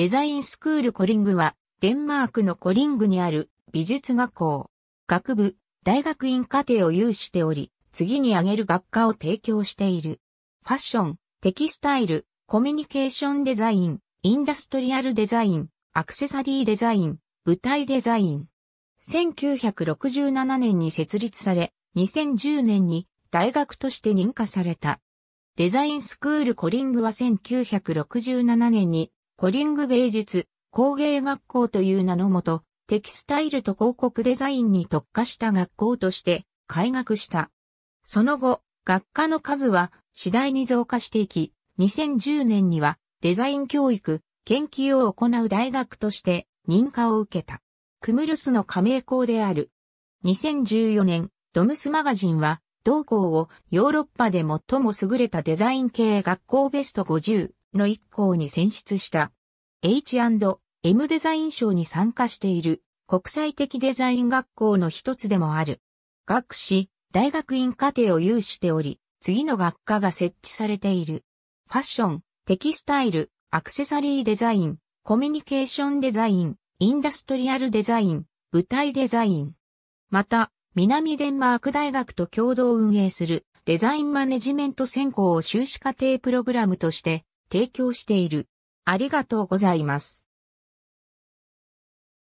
デザインスクールコリングは、デンマークのコリングにある美術学校、学部、大学院課程を有しており、次に挙げる学科を提供している。ファッション、テキスタイル、コミュニケーションデザイン、インダストリアルデザイン、アクセサリーデザイン、舞台デザイン。1967年に設立され、2010年に大学として認可された。デザインスクールコリングは1967年にコリング芸術、工芸学校という名のもと、テキスタイルと広告デザインに特化した学校として開学した。その後、学科の数は次第に増加していき、2010年にはデザイン教育、研究を行う大学として認可を受けた。クムルスの加盟校である。2014年、ドムスマガジンは、同校をヨーロッパで最も優れたデザイン系学校ベスト50の一行に選出した。H&M デザイン賞に参加している国際的デザイン学校の一つでもある。学士、大学院課程を有しており、次の学科が設置されている。ファッション、テキスタイル、アクセサリーデザイン、コミュニケーションデザイン、インダストリアルデザイン、舞台デザイン。また、南デンマーク大学と共同運営するデザインマネジメント専攻を修士課程プログラムとして提供している。ありがとうございます。